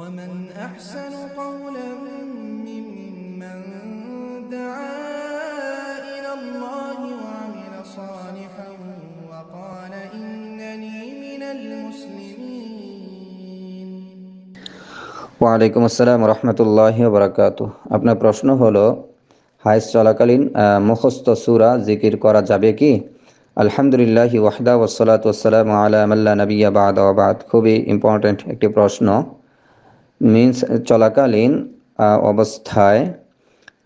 ومن أحسن قولا ممن دعا إلى الله وعمل صالحا وقال إنني من المسلمين وعليكم السلام ورحمة الله وبركاته أبنا برشنا هولو হাইস চলাকালীন মুখস্থ সুরা জিকির করা যাবে কি আলহামদুলিল্লাহ ওয়াহদা ওসলাত ওসালাম আলা نبي নবিয়া وبعد খুবই important একটি رشنا মিন্স uh, চলাকালীন uh, অবস্থায়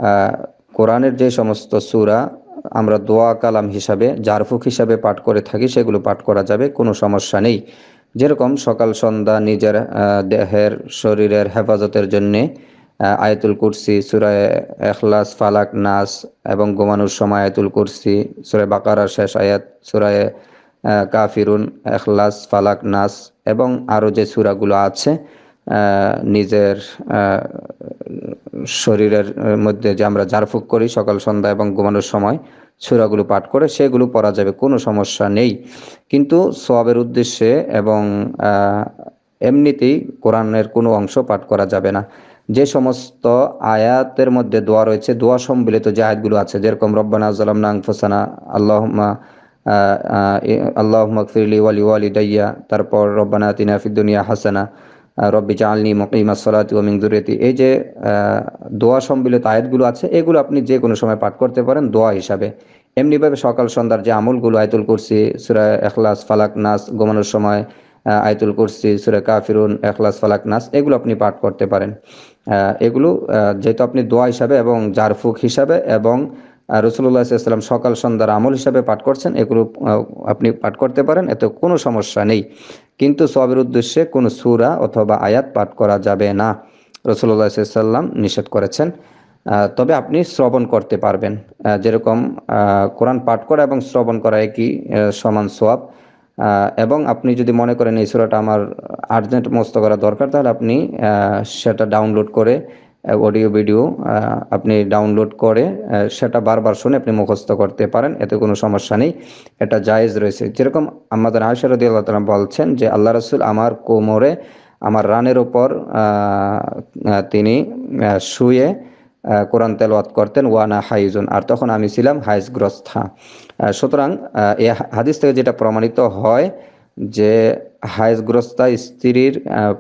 uh, কোরআনের যে সমস্ত সুরা আমরা দোয়া কালাম হিসাবে জারফুক হিসাবে পাঠ করে থাকি সেগুলো পাঠ করা যাবে কোনো সমস্যা নেই যেরকম সকাল সন্ধ্যা নিজের দেহের শরীরের হেফাজতের জন্যে আয়তুল কুরসি সুরায় এখলাস ফালাক নাস এবং গোমানুর সময় আয়তুল কুরসি সুরায় বাকারার শেষ আয়াত সুরায় কাফিরুন এখলাস ফালাক নাস এবং আরও যে সুরাগুলো আছে নিজের শরীরের মধ্যে যে আমরা ঝাড়ফুঁক করি সকাল সন্ধ্যা এবং ঘুমানোর সময় সুরাগুলো পাঠ করে সেগুলো পড়া যাবে কোনো সমস্যা নেই কিন্তু সবের উদ্দেশ্যে এবং এমনিতেই কোরআনের কোনো অংশ পাঠ করা যাবে না যে সমস্ত আয়াতের মধ্যে দোয়া রয়েছে দোয়া সম্বলিত যে আয়াতগুলো আছে যেরকম রব্বানা আজলাম নাং ফোসানা আল্লাহমা আল্লাহ মকফিরলি ওয়ালি ওয়ালি দাইয়া তারপর রব্বানা তিনা হাসানা রব্বি চালনি মকিমা সলাতি ও মিংদুরেতি এই যে দোয়া সম্বিলিত আয়াতগুলো আছে এগুলো আপনি যে কোনো সময় পাঠ করতে পারেন দোয়া হিসাবে এমনিভাবে সকাল সন্ধ্যার যে আমলগুলো আয়তুল কুরসি সুরা এখলাস ফালাক নাস গোমানোর সময় আয়তুল কুরসি সুরা কাফিরুন এখলাস ফালাক নাস এগুলো আপনি পাঠ করতে পারেন এগুলো যেহেতু আপনি দোয়া হিসাবে এবং জারফুক হিসাবে এবং রসুল্লাহ সাল্লাম সকাল সন্ধ্যার আমল হিসাবে পাঠ করছেন এগুলো আপনি পাঠ করতে পারেন এতে কোনো সমস্যা নেই কিন্তু সবের উদ্দেশ্যে কোনো সুরা অথবা আয়াত পাঠ করা যাবে না রসুল্লাহ সাল্লাম নিষেধ করেছেন তবে আপনি শ্রবণ করতে পারবেন যেরকম কোরআন পাঠ করা এবং শ্রবণ করা একই সমান সোয়াব এবং আপনি যদি মনে করেন এই সুরাটা আমার আর্জেন্ট মস্ত করা দরকার তাহলে আপনি সেটা ডাউনলোড করে অডিও ভিডিও আপনি ডাউনলোড করে সেটা বারবার শুনে আপনি মুখস্থ করতে পারেন এতে কোনো সমস্যা নেই এটা জায়েজ রয়েছে যেরকম আমাদের আয়সারদি আল্লাহ তালা বলছেন যে আল্লাহ রসুল আমার কোমরে আমার রানের ওপর তিনি শুয়ে কোরআন তেলওয়াত করতেন ওয়ানা হাইজুন আর তখন আমি ছিলাম হাইজগ্রস্থা সুতরাং এ হাদিস থেকে যেটা প্রমাণিত হয় যে হায়গ্রস্তা স্ত্রীর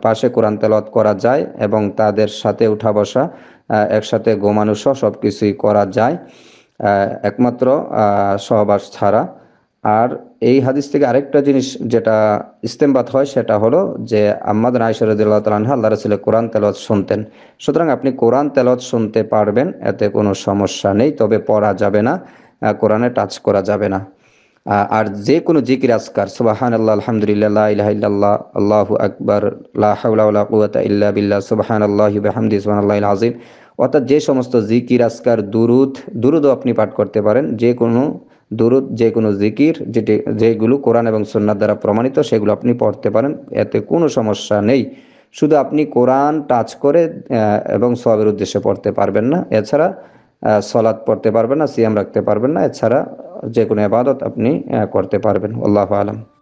পাশে কোরআন তেলত করা যায় এবং তাদের সাথে উঠা বসা একসাথে ঘুমানো সব কিছুই করা যায় একমাত্র সহবাস ছাড়া আর এই হাদিস থেকে আরেকটা জিনিস যেটা ইস্তেমবাদ হয় সেটা হলো যে আম্মাদ রায়সরদুল্লাহ তালহা আল্লাহ রসুলের কোরআন তেলত শুনতেন সুতরাং আপনি কোরআন তেলত শুনতে পারবেন এতে কোনো সমস্যা নেই তবে পড়া যাবে না কোরআনে টাচ করা যাবে না আর যে কোনো জিকির আসকার সুবাহান আল্লাহ আলহামদুলিল্লাহ আল্লাহ আকবর ইল্লা বিল্লাহ সুবাহান আল্লাহামদি সুবাহ আজিম অর্থাৎ যে সমস্ত জিকির আসকার দুরুদ দুরুদও আপনি পাঠ করতে পারেন যে কোনো দুরুদ যে কোনো জিকির যেটি যেগুলো কোরআন এবং সন্ন্যার দ্বারা প্রমাণিত সেগুলো আপনি পড়তে পারেন এতে কোনো সমস্যা নেই শুধু আপনি কোরআন টাচ করে এবং সবের উদ্দেশ্যে পড়তে পারবেন না এছাড়া সলাদ পড়তে পারবেন না সিয়াম রাখতে পারবেন না এছাড়া যে কোনো আবাদত আপনি করতে পারবেন আল্লাহ আলম